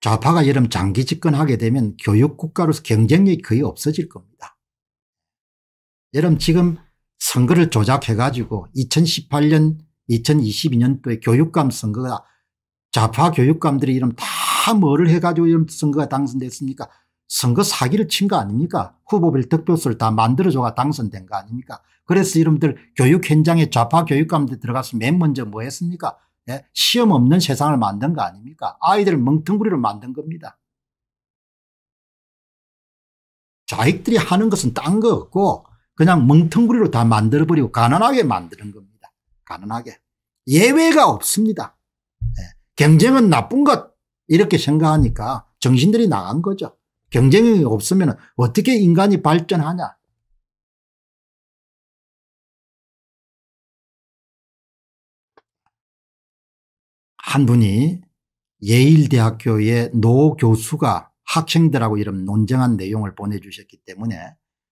좌파가 이런 장기 집권하게 되면 교육국가로서 경쟁력이 거의 없어질 겁니다. 여러분 지금 선거를 조작해가지고 2018년 2022년도에 교육감 선거가 좌파 교육감들의 이름 다 뭐를 해가지고 이런 선거가 당선됐습니까 선거 사기를 친 거 아닙니까 후보별 득표수를 다 만들어줘가 당선된 거 아닙니까 그래서 이름들 교육 현장에 좌파 교육감들 들어가서 맨 먼저 뭐 했습니까 예? 시험 없는 세상을 만든 거 아닙니까? 아이들 멍텅구리를 만든 겁니다. 자익들이 하는 것은 딴 거 없고 그냥 멍텅구리로 다 만들어버리고 가난하게 만드는 겁니다. 가난하게. 예외가 없습니다. 예. 경쟁은 나쁜 것 이렇게 생각하니까 정신들이 나간 거죠. 경쟁이 없으면 어떻게 인간이 발전하냐. 한 분이 예일대학교의 노 교수가 학생들하고 이런 논쟁한 내용을 보내주셨기 때문에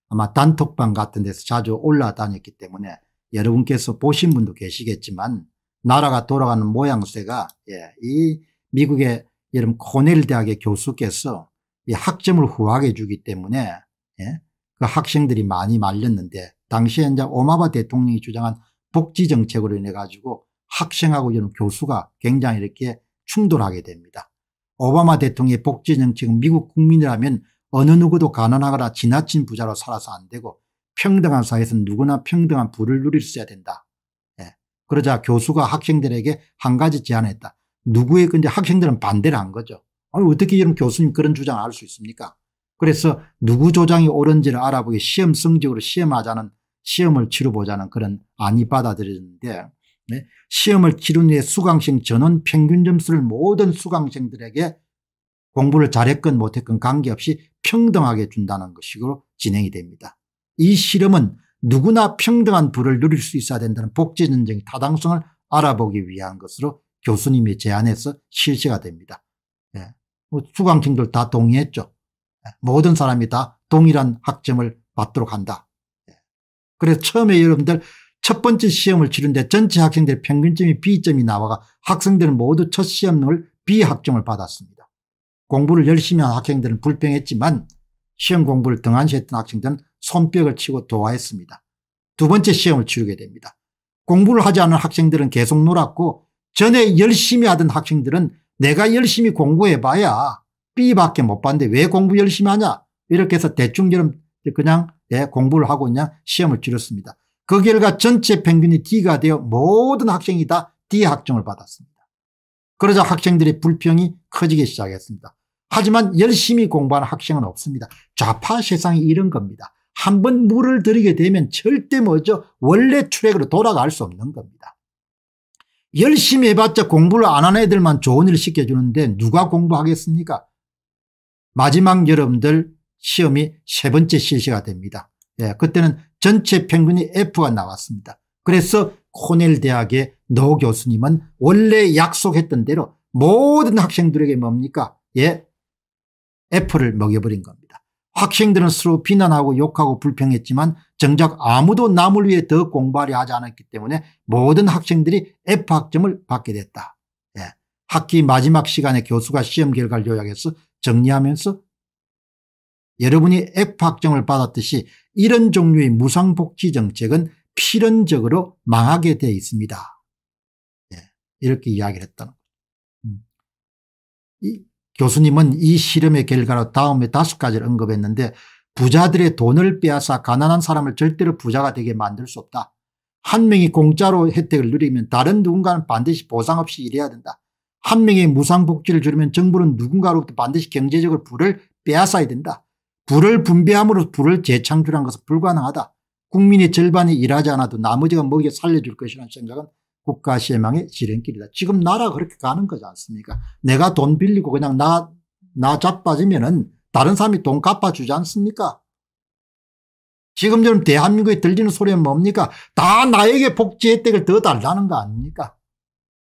아마 단톡방 같은 데서 자주 올라다녔기 때문에 여러분께서 보신 분도 계시겠지만 나라가 돌아가는 모양새가 예, 이 미국의 이런 코넬 대학의 교수께서 이 학점을 후하게 주기 때문에 예, 그 학생들이 많이 말렸는데 당시에 이제 오마바 대통령이 주장한 복지 정책으로 인해 가지고 학생하고 저는 교수가 굉장히 이렇게 충돌하게 됩니다. 오바마 대통령의 복지 정책은 미국 국민이라면 어느 누구도 가난하거나 지나친 부자로 살아서 안 되고 평등한 사회에서 누구나 평등한 부를 누릴 수 있어야 된다. 예. 그러자 교수가 학생들에게 한 가지 제안했다. 누구의 근데 그 학생들은 반대를 한 거죠. 아니 어떻게 이런 교수님 그런 주장을 할 수 있습니까? 그래서 누구 조장이 옳은지를 알아보기 시험 성적으로 시험하자는 시험을 치러보자는 그런 안이 받아들여는데 네? 시험을 치른 후에 수강생 전원 평균 점수를 모든 수강생들에게 공부를 잘했건 못했건 관계없이 평등하게 준다는 것이고 진행이 됩니다. 이 실험은 누구나 평등한 부를 누릴 수 있어야 된다는 복지전쟁의 타당성을 알아보기 위한 것으로 교수님이 제안해서 실시가 됩니다. 예. 뭐 수강생들 다 동의했죠. 예. 모든 사람이 다 동일한 학점을 받도록 한다. 예. 그래서 처음에 여러분들 첫 번째 시험을 치른데 전체 학생들 평균점이 B점이 나와가 학생들은 모두 첫 시험을 B학점을 받았습니다. 공부를 열심히 한 학생들은 불평했지만 시험 공부를 등한시 했던 학생들은 손뼉을 치고 도와했습니다. 두 번째 시험을 치르게 됩니다. 공부를 하지 않은 학생들은 계속 놀았고 전에 열심히 하던 학생들은 내가 열심히 공부해봐야 B밖에 못 봤는데 왜 공부 열심히 하냐 이렇게 해서 대충처럼 그냥 네, 공부를 하고 그냥 시험을 치렀습니다. 그 결과 전체 평균이 D가 되어 모든 학생이 다 D 학종을 받았습니다. 그러자 학생들의 불평이 커지기 시작했습니다. 하지만 열심히 공부하는 학생은 없습니다. 좌파 세상이 이런 겁니다. 한번 물을 들이게 되면 절대 뭐죠? 원래 트랙으로 돌아갈 수 없는 겁니다. 열심히 해봤자 공부를 안 하는 애들만 좋은 일을 시켜주는데 누가 공부하겠습니까? 마지막 여러분들 시험이 세 번째 실시가 됩니다. 예, 그때는 전체 평균이 F가 나왔습니다. 그래서 코넬 대학의 노 교수님은 원래 약속했던 대로 모든 학생들에게 뭡니까? 예, F를 먹여버린 겁니다. 학생들은 서로 비난하고 욕하고 불평했지만 정작 아무도 남을 위해 더 공부하려 하지 않았기 때문에 모든 학생들이 F학점을 받게 됐다. 예. 학기 마지막 시간에 교수가 시험 결과를 요약해서 정리하면서 여러분이 F 확정을 받았듯이 이런 종류의 무상복지 정책은 필연적으로 망하게 되어 있습니다. 네, 이렇게 이야기를 했다는 음. 이 교수님은 이 실험의 결과로 다음에 다섯 가지를 언급했는데 부자들의 돈을 빼앗아 가난한 사람을 절대로 부자가 되게 만들 수 없다. 한 명이 공짜로 혜택을 누리면 다른 누군가는 반드시 보상 없이 일해야 된다. 한 명의 무상복지를 줄이면 정부는 누군가로부터 반드시 경제적으로 부를 빼앗아야 된다. 불을 분배함으로 불을 재창출한 것은 불가능하다. 국민의 절반이 일하지 않아도 나머지가 먹여 살려줄 것이라는 생각은 국가 실망의 지름길이다. 지금 나라가 그렇게 가는 거지 않습니까? 내가 돈 빌리고 그냥 나, 나 자빠지면은 다른 사람이 돈 갚아주지 않습니까? 지금처럼 대한민국에 들리는 소리는 뭡니까? 다 나에게 복지 혜택을 더 달라는 거 아닙니까?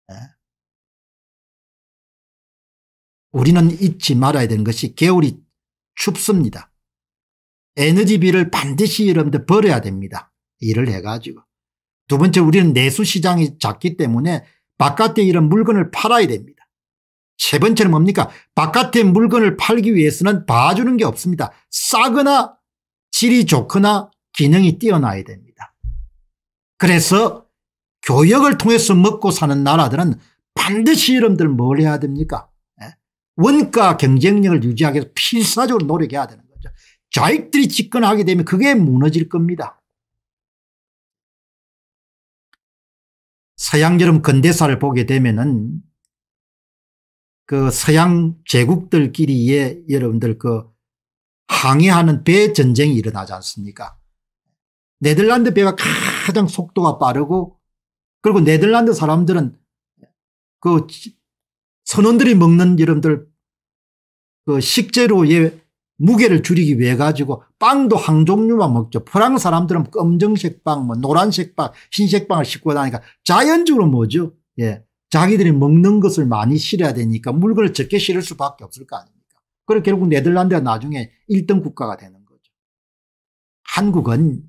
네. 우리는 잊지 말아야 되는 것이 개울이 춥습니다. 에너지비를 반드시 이러분들 버려야 됩니다. 일을 해가지고. 두 번째 우리는 내수시장이 작기 때문에 바깥에 이런 물건을 팔아야 됩니다. 세 번째는 뭡니까? 바깥에 물건을 팔기 위해서는 봐주는 게 없습니다. 싸거나 질이 좋거나 기능이 뛰어나야 됩니다. 그래서 교역을 통해서 먹고 사는 나라들은 반드시 여러분들 뭘 해야 됩니까? 원가 경쟁력을 유지하기 위해서 필사적으로 노력해야 되는 거죠. 좌익들이 집권하게 되면 그게 무너질 겁니다. 서양여름 근대사를 보게 되면은 그 서양 제국들끼리의 여러분들 그 항해하는 배 전쟁이 일어나지 않습니까? 네덜란드 배가 가장 속도가 빠르고 그리고 네덜란드 사람들은 그 선원들이 먹는 여러분들 그 식재료의 무게를 줄이기 위해 가지고 빵도 한 종류만 먹죠. 프랑 사람들은 검정색 빵, 뭐 노란색 빵, 흰색 빵을 싣고 다니까 니 자연적으로 뭐죠? 예. 자기들이 먹는 것을 많이 실어야 되니까 물건을 적게 실을 수밖에 없을 거 아닙니까? 그리고 결국 네덜란드가 나중에 1등 국가가 되는 거죠. 한국은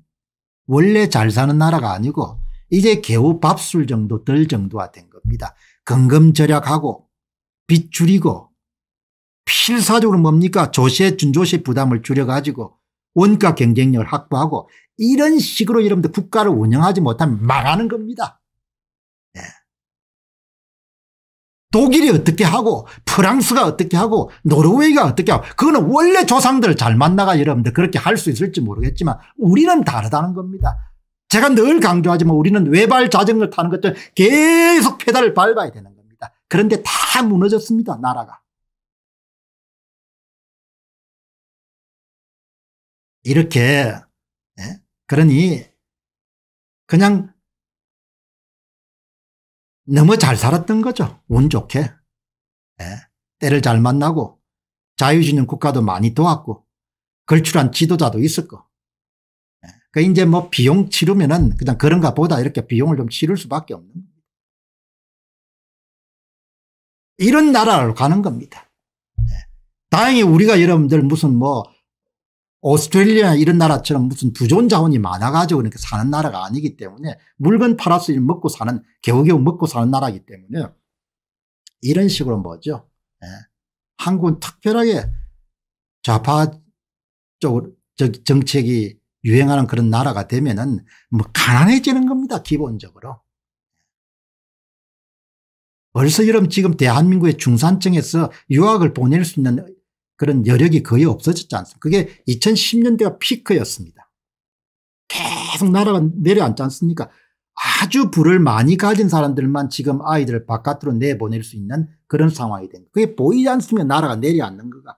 원래 잘 사는 나라가 아니고 이제 개우 밥술 정도 들 정도가 된 겁니다. 근금절약하고 빚 줄이고 필사적으로 뭡니까 조세 준조세 부담을 줄여가지고 원가 경쟁력을 확보하고 이런 식으로 여러분들 국가를 운영하지 못하면 망하는 겁니다. 네. 독일이 어떻게 하고 프랑스가 어떻게 하고 노르웨이가 어떻게 하고 그거는 원래 조상들을 잘 만나가 여러분들 그렇게 할 수 있을지 모르겠지만 우리는 다르다는 겁니다. 제가 늘 강조하지만 우리는 외발 자전거 타는 것처럼 계속 페달을 밟아야 되는 그런데 다 무너졌습니다. 나라가. 이렇게 예? 그러니 그냥 너무 잘 살았던 거죠. 운 좋게. 예? 때를 잘 만나고 자유주는 국가도 많이 도왔고 걸출한 지도자도 있었고 예? 그 이제 뭐 비용 치르면은 그냥 그런가 보다 이렇게 비용을 좀 치를 수밖에 없는 이런 나라로 가는 겁니다. 다행히 우리가 여러분들 무슨 뭐 오스트레일리아 이런 나라처럼 무슨 부존 자원이 많아가지고 이렇게 사는 나라가 아니기 때문에 물건 팔아서 먹고 사는 겨우겨우 먹고 사는 나라이기 때문에 이런 식으로 뭐죠. 예. 한국은 특별하게 좌파 쪽으로 정책이 유행하는 그런 나라가 되면은 뭐 가난해지는 겁니다 기본적으로. 벌써 여러면 지금 대한민국의 중산층에서 유학을 보낼 수 있는 그런 여력이 거의 없어졌지 않습니까 그게 2010년대가 피크였습니다. 계속 나라가 내려앉지 않습니까 아주 불을 많이 가진 사람들만 지금 아이들을 바깥으로 내보낼 수 있는 그런 상황이 된 거예요. 그게 보이지 않으면 나라가 내려앉는 거가.